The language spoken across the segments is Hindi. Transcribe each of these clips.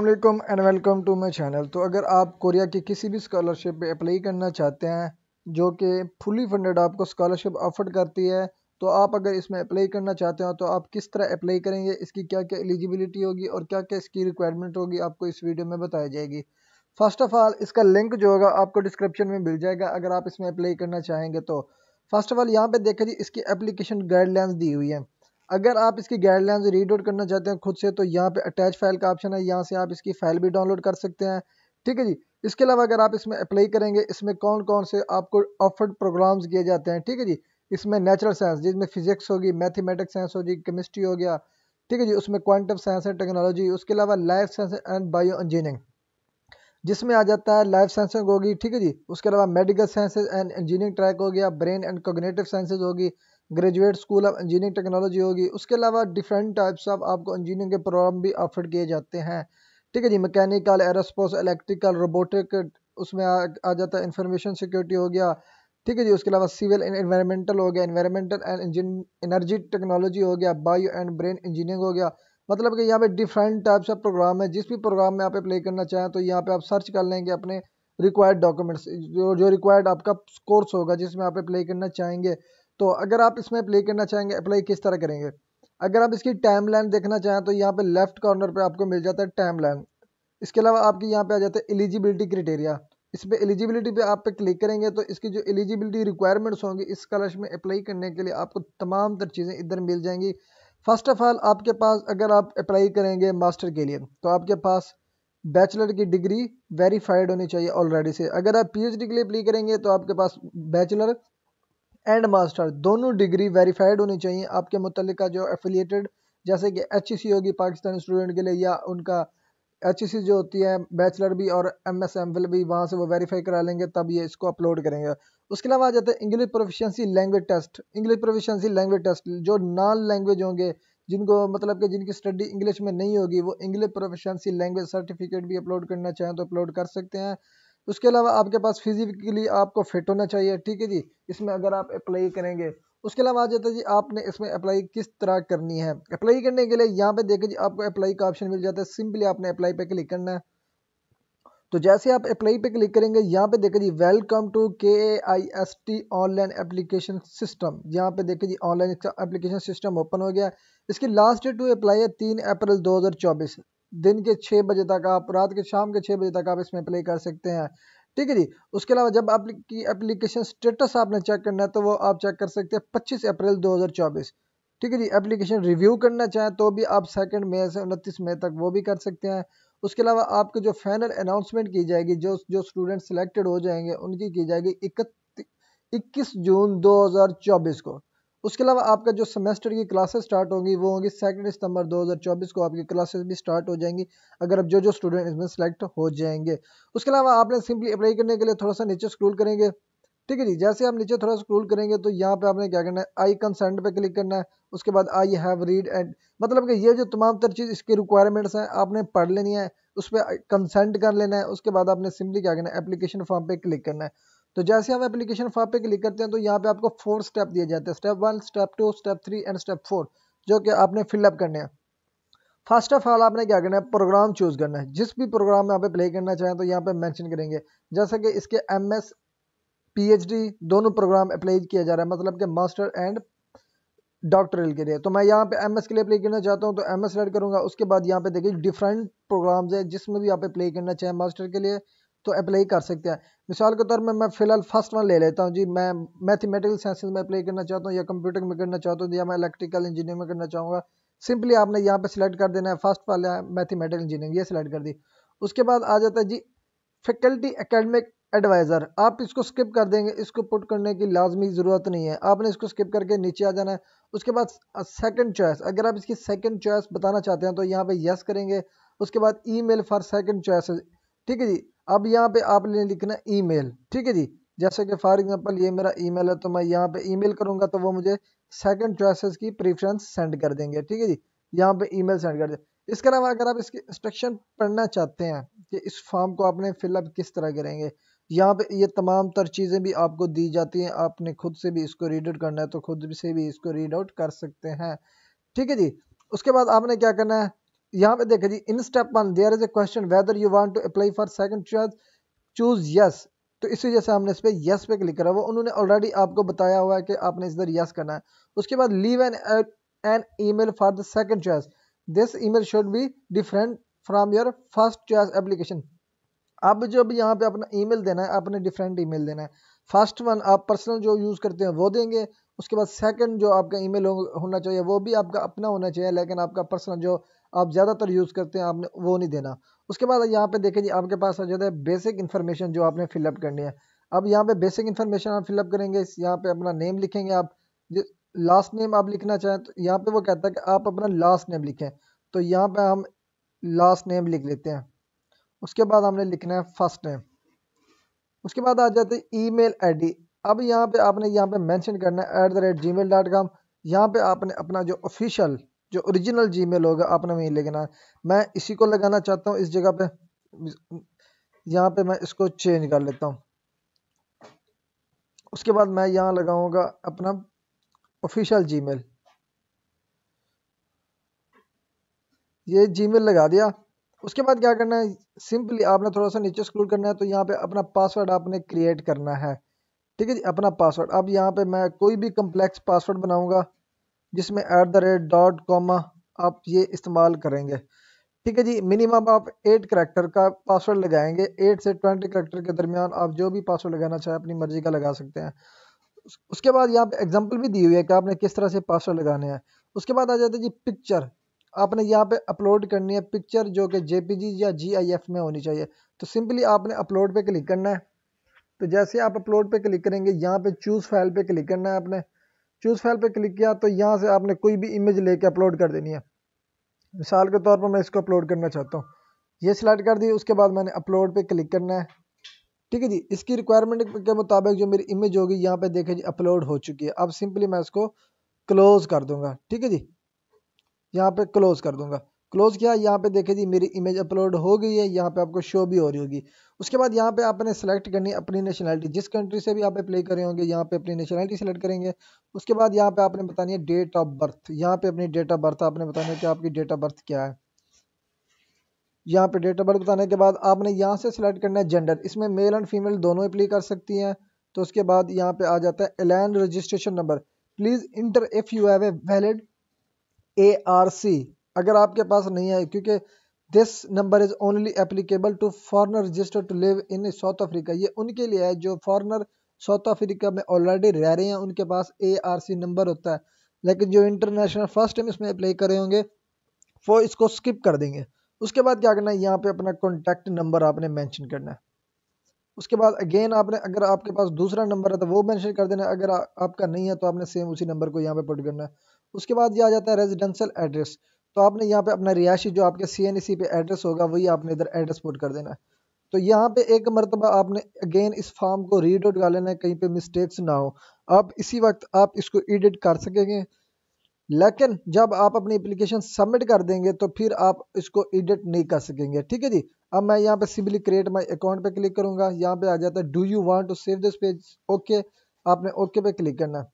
अल्लाम and welcome to my channel तो अगर आप कोरिया की किसी भी स्कॉलरशिप पे अप्लाई करना चाहते हैं जो कि फुली फंडेड आपको स्कॉलरशिप ऑफर्ड करती है तो आप अगर इसमें अप्लाई करना चाहते हो तो आप किस तरह अप्लाई करेंगे इसकी क्या क्या एलिजिबिलिटी होगी और क्या क्या इसकी रिक्वायरमेंट होगी आपको इस वीडियो में बताई जाएगी फ़र्स्ट ऑफ़ ऑल इसका लिंक जो होगा आपको डिस्क्रिप्शन में मिल जाएगा अगर आप इसमें अप्लाई करना चाहेंगे तो फर्स्ट ऑफ़ ऑल यहाँ पर देखा जी इसकी एप्लीकेशन गाइडलाइंस दी हुई है अगर आप इसकी गाइडलाइंस रीड आउट करना चाहते हैं खुद से तो यहाँ पे अटैच फाइल का ऑप्शन है यहाँ से आप इसकी फाइल भी डाउनलोड कर सकते हैं ठीक है जी इसके अलावा अगर आप इसमें अप्लाई करेंगे इसमें कौन कौन से आपको ऑफर्ड प्रोग्राम्स किए जाते हैं ठीक है जी इसमें नेचुरल साइंस जिसमें फिजिक्स होगी मैथमेटिक्स साइंस होगी केमिस्ट्री हो गया ठीक है जी उसमें क्वांटम साइंस एंड टेक्नोलॉजी उसके अलावा life science and bio engineering जिसमें आ जाता है लाइफ साइंस होगी ठीक है जी उसके अलावा medical sciences and engineering track हो गया ब्रेन एंड कोगनेटिव साइंसेज होगी graduate school of engineering technology होगी उसके अलावा डिफरेंट टाइप्स ऑफ आपको इंजीनियरिंग के प्रोग्राम भी ऑफर किए जाते हैं ठीक है जी मैकेनिकल एरोस्पोस इलेक्ट्रिकल रोबोटिक उसमें आ, आ जाता है इंफॉर्मेशन सिक्योरिटी हो गया ठीक है जी उसके अलावा सिविल एंड इन्वायरमेंटल हो गया इन्वायरमेंटल एंड एनर्जी टेक्नोलॉजी हो गया बायो एंड ब्रेन इंजीनियरिंग हो गया मतलब कि यहाँ पे डिफरेंट टाइप्स ऑफ प्रोग्राम है जिस भी प्रोग्राम में आप अप्लाई करना चाहें तो यहाँ पे आप सर्च कर लेंगे अपने रिक्वायर्ड डॉक्यूमेंट्स जो जो रिक्वायर्ड आपका कोर्स होगा जिसमें आप अप्लाई करना चाहेंगे तो अगर आप इसमें अप्लाई करना चाहेंगे अप्लाई किस तरह करेंगे अगर आप इसकी टाइम लाइन देखना चाहें तो यहाँ पे लेफ्ट कॉर्नर पे आपको मिल जाता है टाइम लाइन इसके अलावा आपकी यहाँ पे आ जाता है एलिजिबिलिटी क्रिटेरिया इस पर एलिजिबिलिटी पे आप पे क्लिक करेंगे तो इसकी जो एलिजिबिलिटी रिक्वायरमेंट्स होंगी इस स्कॉलरशिप में अप्लाई करने के लिए आपको तमाम तर चीज़ें इधर मिल जाएंगी फर्स्ट ऑफ़ ऑल आपके पास अगर आप अप्लाई करेंगे मास्टर के लिए तो आपके पास बैचलर की डिग्री वेरीफाइड होनी चाहिए ऑलरेडी से अगर आप पीएचडी के लिए अप्लाई करेंगे तो आपके पास बैचलर एंड मास्टर दोनों डिग्री वेरीफाइड होनी चाहिए आपके मुतल जो एफिलिएटेड जैसे कि एच होगी पाकिस्तानी स्टूडेंट के लिए या उनका एच जो होती है बैचलर भी और एम एस एम फिल भी वहाँ से वो वेरीफाई करा लेंगे तब ये इसको अपलोड करेंगे उसके अलावा आ जाते हैं English proficiency language test English proficiency language test जो नॉन लैंग्वेज होंगे जिनको मतलब कि जिनकी स्टडी इंग्लिश में नहीं होगी वो इंग्लिश प्रोफिशेंसी लैंग्वेज सर्टिफिकेट भी अपलोड करना चाहें तो अपलोड कर सकते हैं उसके अलावा आपके पास फिजिकली आपको फिट होना चाहिए ठीक है जी इसमें अगर आप अप्लाई करेंगे उसके अलावा आ जाता है जी आपने इसमें अप्लाई किस तरह करनी है अप्लाई करने के लिए यहाँ पे देखें जी आपको अप्लाई का ऑप्शन मिल जाता है सिंपली आपने अप्लाई पे क्लिक करना है तो जैसे आप अप्लाई पे क्लिक करेंगे यहाँ पे देखें जी welcome to K I S T online application system यहाँ पे देखें जी ऑनलाइन एप्लीकेशन सिस्टम ओपन हो गया इसकी लास्ट डेट टू अप्लाई है तीन अप्रैल चौबीस दिन के छः बजे तक आप रात के शाम के छः बजे तक आप इसमें प्ले कर सकते हैं ठीक है जी उसके अलावा जब आपकी एप्लीकेशन स्टेटस आपने चेक करना है तो वो आप चेक कर सकते हैं पच्चीस अप्रैल दो ठीक है जी एप्लीकेशन रिव्यू करना चाहें तो भी आप सेकेंड मई से उनतीस मई तक वो भी कर सकते हैं उसके अलावा आपके जो फाइनल अनाउंसमेंट की जाएगी जो जो स्टूडेंट सिलेक्टेड हो जाएंगे उनकी की जाएगी इक्कीस जून 2024 को उसके अलावा आपका जो सेमेस्टर की क्लासेस स्टार्ट होंगी वो होंगी सेकेंड सितंबर 2024 को आपकी क्लासेस भी स्टार्ट हो जाएंगी अगर अब जो जो स्टूडेंट इसमें सेलेक्ट हो जाएंगे उसके अलावा आपने सिंपली अप्लाई करने के लिए थोड़ा सा नीचे स्क्रूल करेंगे ठीक है जी जैसे आप नीचे थोड़ा स्क्रोल करेंगे तो यहाँ पे आपने क्या करना है आई कंसेंट पर क्लिक करना है उसके बाद आई हैव रीड एंड मतलब कि ये जो तमाम तर चीज़ इसकी रिक्वायरमेंट्स हैं आपने पढ़ लेनी है उस पर कंसेंट कर लेना है उसके बाद आपने सिंपली क्या करना है एप्लीकेशन फॉर्म पर क्लिक करना है तो जैसे हम एप्लीकेशन फॉर्म पे क्लिक करते हैं तो यहाँ पे आपको फोर स्टेप दिए जाते हैं step one step two step three and step four जो कि आपने फिलअप करने हैं फर्स्ट ऑफ ऑल आपने क्या करना है प्रोग्राम चूज करना है जिस भी प्रोग्राम में आप प्ले करना चाहें तो यहाँ पे मैंशन करेंगे जैसे कि इसके एम एस दोनों प्रोग्राम अप्लाई किया जा रहा है मतलब कि मास्टर एंड डॉक्टरल के लिए तो मैं यहाँ पे एमएस के लिए प्ले करना चाहता हूँ तो एमएस एस करूँगा उसके बाद यहाँ पे देखिए डिफरेंट प्रोग्राम्स है जिसमें भी आप प्ले करना चाहें मास्टर के लिए तो अप्लाई कर सकते हैं मिसाल के तौर पर मैं फ़िलहाल फर्स्ट वन ले लेता हूँ जी मैं मैथमेटिकल साइंस में अप्लाई करना चाहता हूँ या कंप्यूटर में करना चाहता हूँ या मैं इलेक्ट्रिकल इंजीनियर में करना चाहूँगा सिंपली आपने यहाँ पर सिलेक्ट कर देना है फर्स्ट वाला मैथमेटिकल इंजीनियरिंग ये सिलेक्ट कर दी उसके बाद आ जाता है जी फैकल्टी अकेडमिक एडवाइज़र आप इसको स्किप कर देंगे इसको पुट करने की लाजमी ज़रूरत नहीं है आपने इसको स्किप करके नीचे आ जाना है उसके बाद सेकंड चॉइस अगर आप इसकी सेकंड चॉइस बताना चाहते हैं तो यहाँ पे यस करेंगे उसके बाद ईमेल फॉर सेकंड चॉइस ठीक है जी अब यहाँ पे आपने लिखना ईमेल ठीक है जी जैसे कि फॉर एग्जांपल ये मेरा ईमेल है तो मैं यहाँ पे ईमेल करूँगा तो वो मुझे सेकंड चॉइसेस की प्रेफरेंस सेंड कर देंगे ठीक है जी यहाँ पे ईमेल सेंड कर दे इसके अलावा अगर आप इसकी इंस्ट्रक्शन पढ़ना चाहते हैं कि इस फॉर्म को आपने फिलअप किस तरह करेंगे यहाँ पे ये तमाम तर चीज़ें भी आपको दी जाती हैं आपने खुद से भी इसको रीड आउट करना है तो खुद से भी इसको रीड आउट कर सकते हैं ठीक है जी उसके बाद आपने क्या करना है यहाँ पे देखिए जी in step one there is a question whether you want to apply for second choice choose yes तो इस वजह से हमने इस पर यस पे क्लिक करा वो उन्होंने ऑलरेडी आपको बताया हुआ है कि आपने इधर यस करना है उसके बाद leave an an email for the second choice this email should be different from your first choice application अब जो भी यहाँ पे अपना ईमेल देना है आपने डिफरेंट ईमेल देना है फर्स्ट वन आप पर्सनल जो यूज़ करते हैं वो देंगे उसके बाद सेकंड जो आपका ईमेल होना चाहिए वो भी आपका अपना होना चाहिए लेकिन आपका पर्सनल जो आप ज़्यादातर यूज़ करते हैं आपने वो नहीं देना उसके बाद यहाँ पे देखें जी आपके पास आ जाता है बेसिक इन्फॉर्मेशन जो आपने फिलअप करनी है अब यहाँ पे बेसिक इन्फॉर्मेशन आप फिलअप करेंगे यहाँ पे अपना नेम लिखेंगे आप लास्ट नेम आप लिखना चाहें तो यहाँ पर वो कहता है कि आप अपना लास्ट नेम लिखें तो यहाँ पर हम लास्ट नेम लिख लेते हैं उसके बाद हमने लिखना है फर्स्ट नेम उसके बाद आ जाते हैं ई मेल अब यहाँ पे आपने यहाँ पे मेंशन करना है at the rate gmail dot com यहाँ पर आपने अपना जो ऑफिशियल जो ओरिजिनल जी मेल होगा आपने वहीं लिखना मैं इसी को लगाना चाहता हूँ इस जगह पे यहाँ पे मैं इसको चेंज कर लेता हूँ उसके बाद मैं यहाँ लगाऊंगा अपना ऑफिशियल जीमेल ये जीमेल लगा दिया उसके बाद क्या करना है सिंपली आपने थोड़ा सा नीचे स्क्रॉल करना है तो यहाँ पे अपना पासवर्ड आपने क्रिएट करना है ठीक है जी अपना पासवर्ड अब यहाँ पे मैं कोई भी कम्प्लेक्स पासवर्ड बनाऊंगा जिसमें at the rate dot comma आप ये इस्तेमाल करेंगे ठीक है जी मिनिमम आप एट करेक्टर का पासवर्ड लगाएंगे एट से ट्वेंटी करेक्टर के दरमियान आप जो भी पासवर्ड लगाना चाहें अपनी मर्जी का लगा सकते हैं उसके बाद यहाँ पे एग्जांपल भी दी हुई है कि आपने किस तरह से पासवर्ड लगाने हैं उसके बाद आ जाते हैं जी पिक्चर आपने यहाँ पे अपलोड करनी है पिक्चर जो कि जे या जी में होनी चाहिए तो सिंपली आपने अपलोड पे क्लिक करना है तो जैसे आप अपलोड पे क्लिक करेंगे यहाँ पे चूज़ फाइल पे क्लिक करना है आपने चूज़ फाइल पे क्लिक किया तो यहाँ से आपने कोई भी इमेज लेके अपलोड कर देनी है मिसाल के तौर पर मैं इसको अपलोड करना चाहता हूँ ये सिलेक्ट कर दी उसके बाद मैंने अपलोड पे क्लिक करना है ठीक है जी इसकी रिक्वायरमेंट के मुताबिक जो मेरी इमेज होगी यहाँ पे देखें जी अपलोड हो चुकी है अब सिंपली मैं इसको क्लोज़ कर दूंगा ठीक है जी यहाँ पे क्लोज़ कर दूंगा क्लोज़ किया यहाँ पे देखे जी मेरी इमेज अपलोड हो गई है यहाँ पे आपको शो भी हो रही होगी उसके बाद यहाँ पे आपने सेलेक्ट करनी अपनी नेशनैलिटी जिस कंट्री से भी आप अप्लाई करें होंगे यहाँ पे अपनी नेशनलिटी सेलेक्ट करेंगे उसके बाद यहाँ पे आपने बतानी है डेट ऑफ बर्थ यहाँ पे अपनी डेट ऑफ बर्थ आपने बताना है कि आपकी डेट ऑफ बर्थ क्या है यहाँ पे डेट ऑफ बर्थ बताने के बाद आपने यहाँ से सिलेक्ट करना है जेंडर इसमें मेल एंड फीमेल दोनों अप्लाई कर सकती हैं तो उसके बाद यहाँ पे आ जाता है alien registration number please enter if you have a valid A R C अगर आपके पास नहीं है क्योंकि this number is only applicable to foreigner register to live in South Africa ये उनके लिए है जो फॉरनर साउथ अफ्रीका में ऑलरेडी रह रहे हैं उनके पास ए आर सी नंबर होता है लेकिन जो इंटरनेशनल फर्स्ट टाइम इसमें अप्लाई करे होंगे वो इसको स्किप कर देंगे उसके बाद क्या करना है यहाँ पे अपना कॉन्टैक्ट नंबर आपने मैंशन करना है उसके बाद अगेन आपने अगर आपके पास दूसरा नंबर है तो वो मैंशन कर देना अगर आ, आपका नहीं है तो आपने सेम उसी नंबर को यहाँ पे पुट करना है उसके बाद ये आ जाता है रेजिडेंशियल एड्रेस तो आपने यहाँ पे अपना रिहायशी जो आपके सी एन सी पे एड्रेस होगा वही आपने इधर एड्रेस पुट कर देना है तो यहाँ पे एक मरतबा आपने अगेन इस फॉर्म को रीड कर लेना है कहीं पे मिस्टेक्स ना हो आप इसी वक्त आप इसको एडिट कर सकेंगे लेकिन जब आप अपनी एप्लीकेशन सबमिट कर देंगे तो फिर आप इसको एडिट नहीं कर सकेंगे ठीक है जी अब मैं यहाँ पे सिंपली क्रिएट माई अकाउंट पे क्लिक करूंगा यहाँ पे आ जाता है do you want to save this page okay आपने ओके okay पे क्लिक करना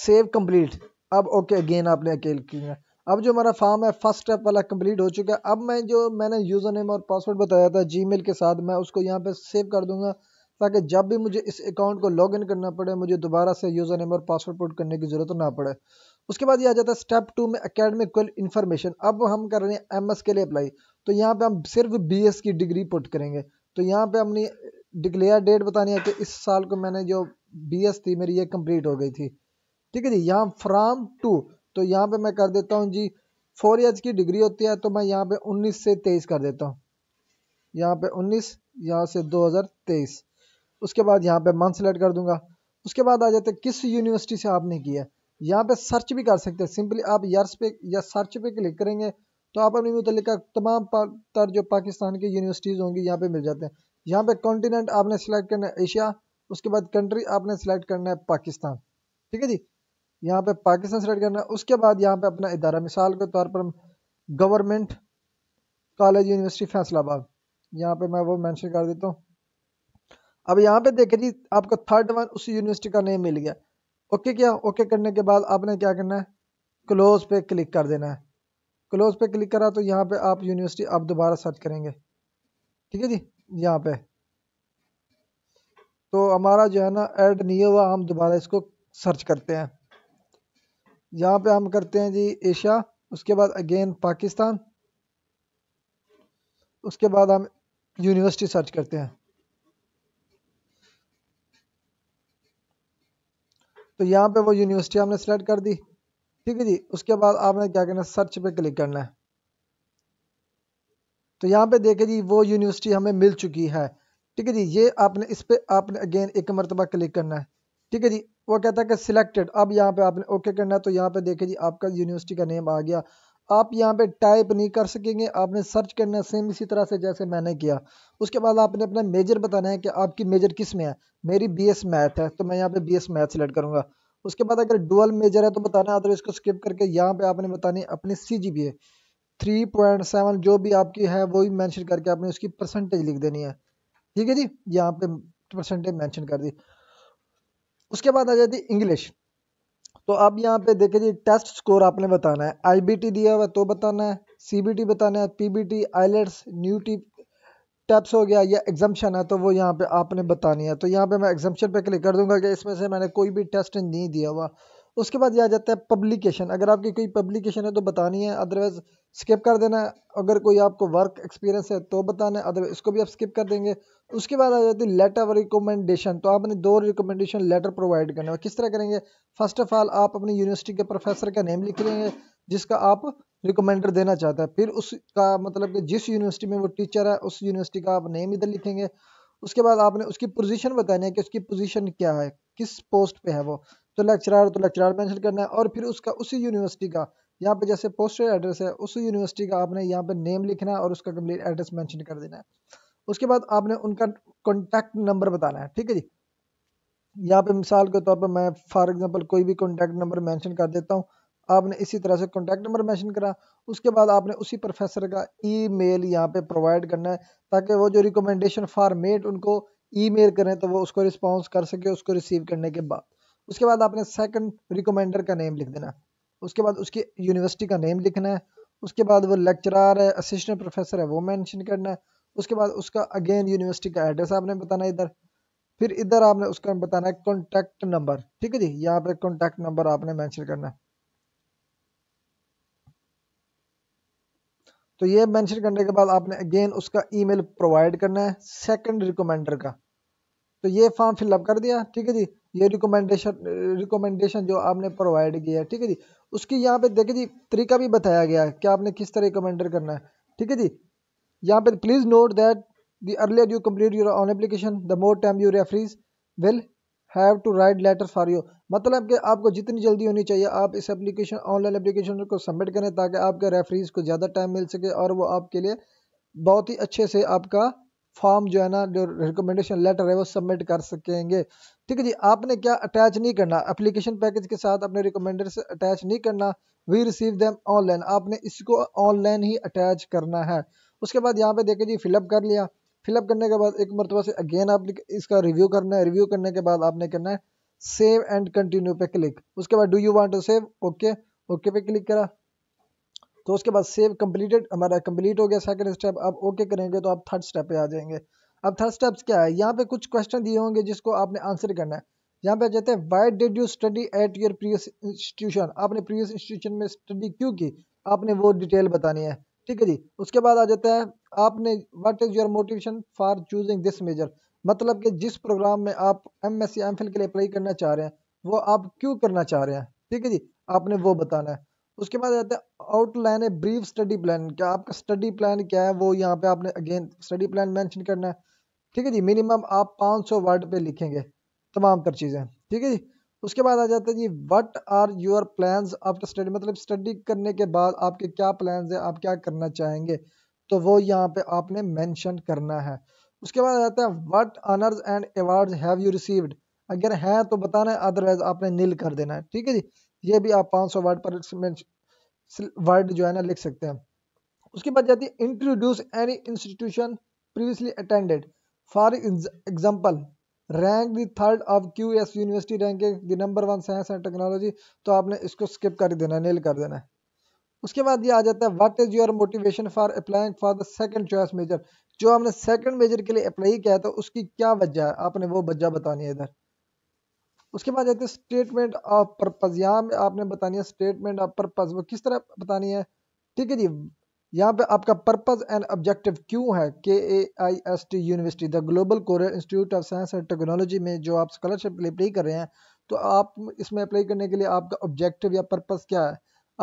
सेव कंप्लीट अब ओके okay अगेन आपने अकेल किया अब जो हमारा फॉर्म है फर्स्ट स्टेप वाला कंप्लीट हो चुका है अब मैं जो मैंने यूज़र नेम और पासवर्ड बताया था जीमेल के साथ मैं उसको यहाँ पे सेव कर दूंगा ताकि जब भी मुझे इस अकाउंट को लॉगिन करना पड़े मुझे दोबारा से यूज़र नेम और पासवर्ड पुट करने की ज़रूरत ना पड़े उसके बाद ये आ जाता है स्टेप टू में अकेडमिक कुल इन्फॉर्मेशन अब हम कर रहे हैं एम के लिए अप्लाई तो यहाँ पर हम सिर्फ बी की डिग्री पुट करेंगे तो यहाँ पर हमने डिक्लेयर डेट बतानी है कि इस साल को मैंने जो बी थी मेरी ये कम्प्लीट हो गई थी ठीक है जी यहाँ फ्राम टू तो यहाँ पे मैं कर देता हूँ जी फोर ईयर्स की डिग्री होती है तो मैं यहाँ पे 19 से 23 कर देता हूँ यहाँ पे 19 यहाँ से 2023 उसके बाद यहाँ पे मंथ सेलेक्ट कर दूंगा उसके बाद आ जाते किस यूनिवर्सिटी से आपने किया यहाँ पे सर्च भी कर सकते हैं सिंपली आप यर्स पे या सर्च पे क्लिक करेंगे तो आप अपने मुतल तमाम तर जो पाकिस्तान की यूनिवर्सिटीज़ होंगी यहाँ पे मिल जाते हैं यहाँ पे कॉन्टिनेंट आपने सेलेक्ट करना है एशिया उसके बाद कंट्री आपने सेलेक्ट करना है पाकिस्तान ठीक है जी यहाँ पे पाकिस्तान सेलेक्ट करना है उसके बाद यहाँ पे अपना इदारा मिसाल के तौर पर गवर्नमेंट कॉलेज यूनिवर्सिटी फैसलाबाद यहाँ पे मैं वो मेंशन कर देता हूँ अब यहाँ पे देखे जी आपको थर्ड वन उसी यूनिवर्सिटी का नेम मिल गया ओके क्या ओके करने के बाद आपने क्या करना है क्लोज पे क्लिक कर देना है क्लोज पे क्लिक करा तो यहाँ पे आप यूनिवर्सिटी आप दोबारा सर्च करेंगे ठीक है जी यहाँ पे तो हमारा जो है ना एड नहीं हुआ हम दोबारा इसको सर्च करते हैं यहाँ पे हम करते हैं जी एशिया उसके बाद अगेन पाकिस्तान उसके बाद हम यूनिवर्सिटी सर्च करते हैं तो यहाँ पे वो यूनिवर्सिटी हमने सेलेक्ट कर दी ठीक है जी उसके बाद आपने क्या करना है सर्च पे क्लिक करना है तो यहाँ पे देखे जी वो यूनिवर्सिटी हमें मिल चुकी है ठीक है जी ये आपने इस पे आपने अगेन एक मरतबा क्लिक करना है ठीक है जी वो कहता है कि सिलेक्टेड अब यहाँ पे आपने ओके करना है तो यहाँ पे देखे जी आपका यूनिवर्सिटी का नेम आ गया आप यहाँ पे टाइप नहीं कर सकेंगे आपने सर्च करना है सेम इसी तरह से जैसे मैंने किया उसके बाद आपने अपना मेजर बताना है कि आपकी मेजर किस में है मेरी एस मैथ है तो मैं यहाँ पे एस मैथ सेलेक्ट करूँगा उसके बाद अगर डुअल मेजर है तो बताना है अदर इसको स्किप करके यहाँ पे आपने बतानी अपनी C G P A three point seven जो भी आपकी है वो भी मैंशन करके आपने उसकी परसेंटेज लिख देनी है ठीक है जी यहाँ पे परसेंटेज मैंशन कर दी उसके बाद आ जाती इंग्लिश तो अब यहाँ पे देखे जी टेस्ट स्कोर आपने बताना है आईबीटी दिया हुआ तो बताना है सीबीटी बताना है PBT IELTS new T TEPS हो गया या एग्जाम्शन है तो वो यहाँ पे आपने बतानी है तो यहाँ पे मैं एग्जाम्शन पे क्लिक कर दूंगा कि इसमें से मैंने कोई भी टेस्ट नहीं दिया हुआ उसके बाद यह आ जाता है पब्लिकेशन अगर आपकी कोई पब्लिकेशन है तो बतानी है अदरवाइज़ स्किप कर देना है अगर कोई आपको वर्क एक्सपीरियंस है तो बताना है अदरवाइज इसको भी आप स्किप कर देंगे उसके बाद आ जाती है लेटर रिकमेंडेशन तो आपने दो रिकमेंडेशन लेटर प्रोवाइड करने है किस तरह करेंगे फर्स्ट ऑफ ऑल आप अपनी यूनिवर्सिटी के प्रोफेसर का नेम लिख लेंगे जिसका आप रिकमेंडर देना चाहते हैं फिर उसका मतलब कि जिस यूनिवर्सिटी में वो टीचर है उस यूनिवर्सिटी का आप नेम इधर लिखेंगे उसके बाद आपने उसकी पोजीशन बतानी है कि उसकी पोजीशन क्या है किस पोस्ट पे है वो तो लेक्चरार तो लेक्चरार मैंशन करना है और फिर उसका उसी यूनिवर्सिटी का यहाँ पे जैसे पोस्टल एड्रेस है उस यूनिवर्सिटी का आपने यहाँ पे नेम लिखना है और उसका कम्प्लीट एड्रेस मैंशन कर देना है उसके बाद आपने उनका कॉन्टैक्ट नंबर बताना है ठीक है जी यहाँ पे मिसाल के तौर पर मैं फॉर एग्ज़ाम्पल कोई भी कॉन्टैक्ट नंबर मैंशन कर देता हूँ आपने इसी तरह से कॉन्टैक्ट नंबर मैंशन करा उसके बाद आपने उसी प्रोफेसर का ई मेल यहाँ पे प्रोवाइड करना है ताकि वो जो रिकमेंडेशन फॉर्मेट उनको मेल करें तो वो उसको रिस्पॉन्स कर सके उसको रिसीव करने के बाद उसके बाद आपने सेकंड रिकमेंडर का नेम लिख देना उसके बाद उसकी यूनिवर्सिटी का नेम लिखना है उसके बाद वो लेक्चरार है असिस्टेंट प्रोफेसर है वो मेंशन करना है उसके बाद उसका अगेन यूनिवर्सिटी का एड्रेस आपने बताना इधर फिर इधर आपने उसका बताना है कॉन्टैक्ट नंबर ठीक है जी यहाँ पर कॉन्टैक्ट नंबर आपने मैंशन करना है तो ये मेंशन करने के बाद आपने अगेन उसका ईमेल प्रोवाइड करना है सेकंड रिकमेंडर का तो ये फॉर्म फिलअप कर दिया ठीक है जी ये रिकमेंडेशन रिकमेंडेशन जो आपने प्रोवाइड किया है ठीक है जी उसकी यहाँ पे देखिए जी तरीका भी बताया गया है कि आपने किस तरह रिकमेंडर करना है ठीक है जी यहाँ पे please note that the earlier you complete your on application the more time you referees will have to write letter for you मतलब कि आपको जितनी जल्दी होनी चाहिए आप इस एप्लीकेशन ऑनलाइन एप्लीकेशन को सबमिट करें ताकि आपके रेफरीज को ज़्यादा टाइम मिल सके और वो आपके लिए बहुत ही अच्छे से आपका फॉर्म जो है ना जो रिकमेंडेशन लेटर है वो सबमिट कर सकेंगे ठीक है जी आपने क्या अटैच नहीं करना एप्लीकेशन पैकेज के साथ अपने रिकमेंडर से अटैच नहीं करना वी रिसीव दैम ऑनलाइन आपने इसको ऑनलाइन ही अटैच करना है उसके बाद यहाँ पे देखें जी फिलअप कर लिया फिलअप करने के बाद एक मरतबा से अगेन आप इसका रिव्यू करना है रिव्यू करने के बाद आपने करना है सेव एंड कंटिन्यू पे क्लिक उसके बाद do you want to save okay okay पे क्लिक करा तो उसके बाद सेव कम्प्लीटेड हमारा कंप्लीट हो गया सेकेंड स्टेप आप ओके करेंगे तो आप थर्ड स्टेप पे आ जाएंगे अब थर्ड स्टेप्स क्या है यहाँ पे कुछ क्वेश्चन दिए होंगे जिसको आपने आंसर करना है यहाँ पे जाते हैं why did you study at your previous institution आपने प्रीवियस इंस्टीट्यूशन में स्टडी क्यों की आपने वो डिटेल बतानी है ठीक है जी उसके बाद आ जाता है आपने what is your motivation for choosing this major मतलब कि जिस प्रोग्राम में आप एम एस के लिए अप्लाई करना चाह रहे हैं वो आप क्यों करना चाह रहे हैं ठीक है जी आपने वो बताना है उसके बाद जाते हैं outline a brief study plan क्या आपका स्टडी प्लान क्या है वो यहाँ पे आपने अगेन स्टडी प्लान मेंशन करना है ठीक है जी मिनिमम आप 500 वर्ड पे लिखेंगे तमाम तर चीज़ें ठीक है जी उसके बाद आ जाता है जी what are your plans after study मतलब स्टडी करने के बाद आपके क्या प्लान्स हैं आप क्या करना चाहेंगे तो वो यहाँ पे आपने मैंशन करना है उसके बाद आ जाता है what honours and award have you received अगर है तो बताना है अदरवाइज आपने नील कर देना है ठीक है जी ये भी आप 500 वर्ड पर वर्ड जो है ना लिख सकते हैं उसके बाद जाती है introduce any institution previously attended for example rank the third of Q S university rank the number one science and technology तो आपने इसको स्किप कर देना नेल कर देना है उसके बाद ये आ जाता है what is your motivation for applying for the second choice major जो आपने सेकंड मेजर के लिए अप्लाई किया था तो उसकी क्या वजह है आपने वो वजह बतानी है इधर उसके बाद जाते हैं स्टेटमेंट ऑफ परपज़ यहाँ आपने बतानी है स्टेटमेंट ऑफ परपज़ वो किस तरह बतानी है ठीक है जी यहाँ पे आपका पर्पस एंड ऑब्जेक्टिव क्यों है K A I S T university the global courier institute of science and technology में जो आप स्कॉलरशिप अप्लाई कर रहे हैं तो आप इसमें अप्लाई करने के लिए आपका ऑब्जेक्टिव या पर्पस क्या है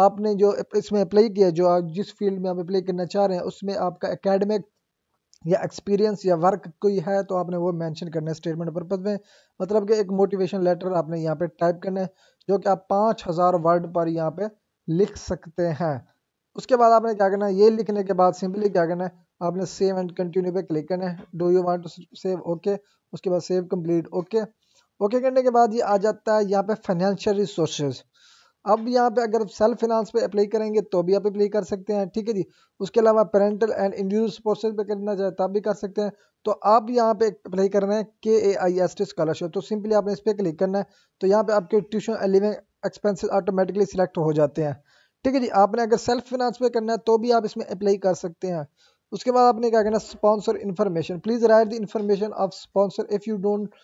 आपने जो इसमें अप्लाई किया जो आप जिस फील्ड में आप अप्लाई करना चाह रहे हैं उसमें आपका एकेडमिक या एक्सपीरियंस या वर्क कोई है तो आपने वो मैंशन करना है स्टेटमेंट पर्पज में मतलब कि एक मोटिवेशन लेटर आपने यहाँ पर टाइप करना है जो कि आप पाँच हज़ार वर्ड पर यहाँ पर लिख सकते हैं उसके बाद आपने क्या करना है ये लिखने के बाद सिंपली क्या करना है आपने सेव एंड कंटिन्यू पे क्लिक करना है do you want to save okay उसके बाद सेव कंप्लीट ओके ओके करने के बाद ये आ जाता है यहाँ पे फाइनेंशियल रिसोर्सेज अब यहाँ पे अगर सेल्फ फाइनेंस पे अप्लाई करेंगे तो भी आप अप्लाई कर सकते हैं ठीक है जी उसके अलावा पेरेंटल एंड इंडिविजुअल स्पोर्सेज पे करना चाहे तब भी कर सकते हैं तो आप यहाँ पे अप्लाई करना है K A I S T scholarship तो सिंपली आपने इस पर क्लिक करना है तो यहाँ पे आपके tuition and living expenses automatically select हो जाते हैं ठीक है जी आपने अगर सेल्फ फिनांस पे करना है तो भी आप इसमें अप्लाई कर सकते हैं उसके बाद आपने क्या करना sponsor information please write the information of sponsor if you don't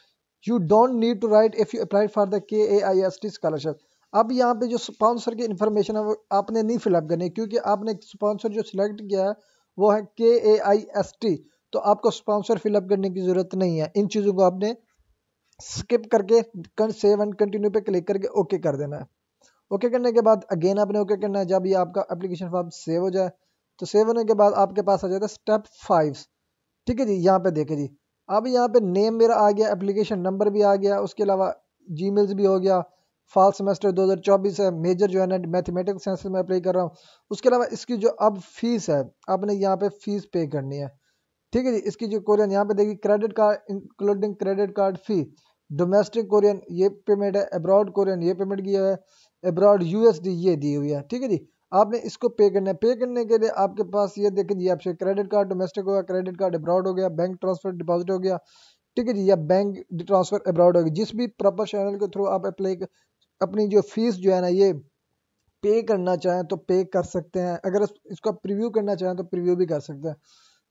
you don't need to write if you apply for the K A I S T scholarship अब यहाँ पे जो स्पॉन्सर की इन्फॉर्मेशन है वो आपने नहीं फिलअप करनी क्योंकि आपने स्पॉन्सर जो सिलेक्ट किया है वो है K A I S T तो आपको स्पॉन्सर फिलअप करने की ज़रूरत नहीं है इन चीज़ों को आपने स्किप करके सेव एंड कंटिन्यू पे क्लिक करके ओके कर देना है ओके करने के बाद अगेन आपने ओके करना है जब ये आपका एप्लीकेशन फॉर्म सेव हो जाए तो सेव होने के बाद आपके पास आ जाता है स्टेप फाइव ठीक है जी यहाँ पे देखें जी अब यहाँ पे नेम मेरा आ गया एप्लीकेशन नंबर भी आ गया उसके अलावा जी भी हो गया फॉल सेमेस्टर 2024 है मेजर जो है ना मैथमेटिक्स साइंस में अप्लाई कर रहा हूँ उसके अलावा इसकी जो अब फीस है आपने यहाँ पे फीस पे करनी है ठीक है जी इसकी जो कोरियन यहाँ पे देखिए credit card including credit card fee domestic Korean ये पेमेंट है अब्रॉड कोरियन ये पेमेंट किया है एब्रॉड यूएसडी ये दी हुई है ठीक है जी आपने इसको पे करना है पे करने के लिए आपके पास ये देखें जी आपसे क्रेडिट कार्ड डोमेस्टिक हो गया क्रेडिट कार्ड अब्रॉड हो गया बैंक ट्रांसफर डिपॉजिट हो गया ठीक है जी या बैंक ट्रांसफर अब्रॉड हो गया जिस भी प्रॉपर चैनल के थ्रू आप अप्लाई अपनी जो फीस जो है ना ये पे करना चाहें तो पे कर सकते हैं अगर इसको प्रीव्यू करना चाहें तो प्रीव्यू भी कर सकते हैं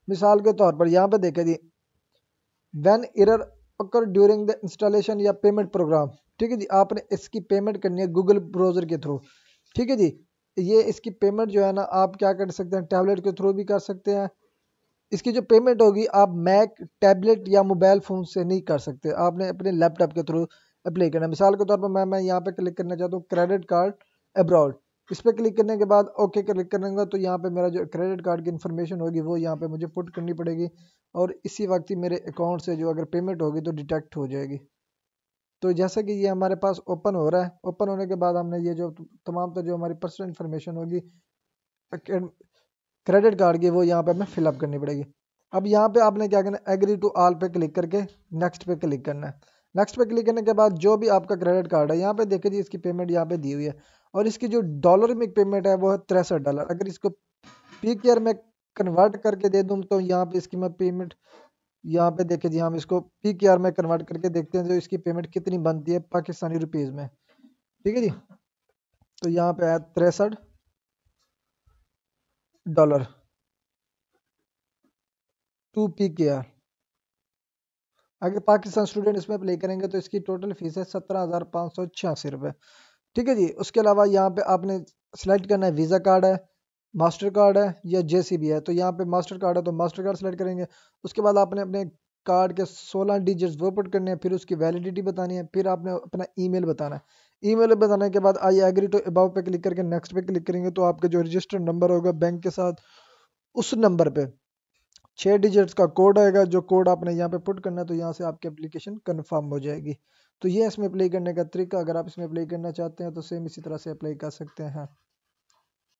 मिसाल के तौर पर यहाँ पर देखें जी when error occur during the installation या पेमेंट प्रोग्राम ठीक है जी आपने इसकी पेमेंट करनी है गूगल ब्राउज़र के थ्रू ठीक है जी ये इसकी पेमेंट जो है ना आप क्या कर सकते हैं टैबलेट के थ्रू भी कर सकते हैं इसकी जो पेमेंट होगी आप मैक टैबलेट या मोबाइल फ़ोन से नहीं कर सकते आपने अपने लैपटॉप के थ्रू अप्लाई करना मिसाल के तौर पर मैं मैं यहाँ पर क्लिक करना चाहता हूँ क्रेडिट कार्ड अब्रॉड इस पर क्लिक करने के बाद ओके क्लिक करूँगा तो यहाँ पे मेरा जो क्रेडिट कार्ड की इन्फॉर्मेशन होगी वो यहाँ पे मुझे पुट करनी पड़ेगी और इसी वक्त ही मेरे अकाउंट से जो अगर पेमेंट होगी तो डिटेक्ट हो जाएगी तो जैसा कि ये हमारे पास ओपन हो रहा है ओपन होने के बाद हमने ये जो तमाम तो जो हमारी पर्सनल इन्फॉर्मेशन होगी क्रेडिट कार्ड की वो यहाँ पे हमें फिलअप करनी पड़ेगी अब यहाँ पे आपने क्या करना है एग्री टू ऑल पे क्लिक करके नेक्स्ट पे क्लिक करना है नेक्स्ट पे क्लिक करने के बाद जो भी आपका क्रेडिट कार्ड है यहाँ पे देखे जी इसकी पेमेंट यहाँ पे दी हुई है और इसकी जो डॉलर में पेमेंट है वो है तिरसठ डॉलर अगर इसको पी केयर में कन्वर्ट करके दे दूँ तो यहाँ पे इसकी मैं पेमेंट यहाँ पे देखे जी हम इसको पी के आर में कन्वर्ट करके देखते हैं जो इसकी पेमेंट कितनी बनती है पाकिस्तानी रुपीज़ में ठीक है जी तो यहाँ पे आया तिरसठ dollar to P K R अगर पाकिस्तान स्टूडेंट इसमें प्ले करेंगे तो इसकी टोटल फीस है सत्रह हज़ार पाँच सौ छियासी रुपये ठीक है जी उसके अलावा यहाँ पे आपने सेलेक्ट करना है वीज़ा कार्ड है मास्टर कार्ड है या जे है तो यहाँ पे मास्टर कार्ड है तो मास्टर कार्ड सेलेक्ट करेंगे उसके बाद आपने अपने कार्ड के 16 डिजिट्स वो पुट करने हैं फिर उसकी वैलिडिटी बतानी है फिर आपने अपना ईमेल बताना है ईमेल बताने के बाद आई एग्री टू अबाउ पे क्लिक करके नेक्स्ट पे क्लिक करेंगे तो आपका जो रजिस्टर्ड नंबर होगा बैंक के साथ उस नंबर पे छः डिजिट्स का कोड आएगा जो कोड आपने यहाँ पे पुट करना है तो यहाँ से आपकी अप्लीकेशन कन्फर्म हो जाएगी तो ये इसमें अप्लाई करने का तरीका अगर आप इसमें अप्लाई करना चाहते हैं तो सेम इसी तरह से अप्लाई कर सकते हैं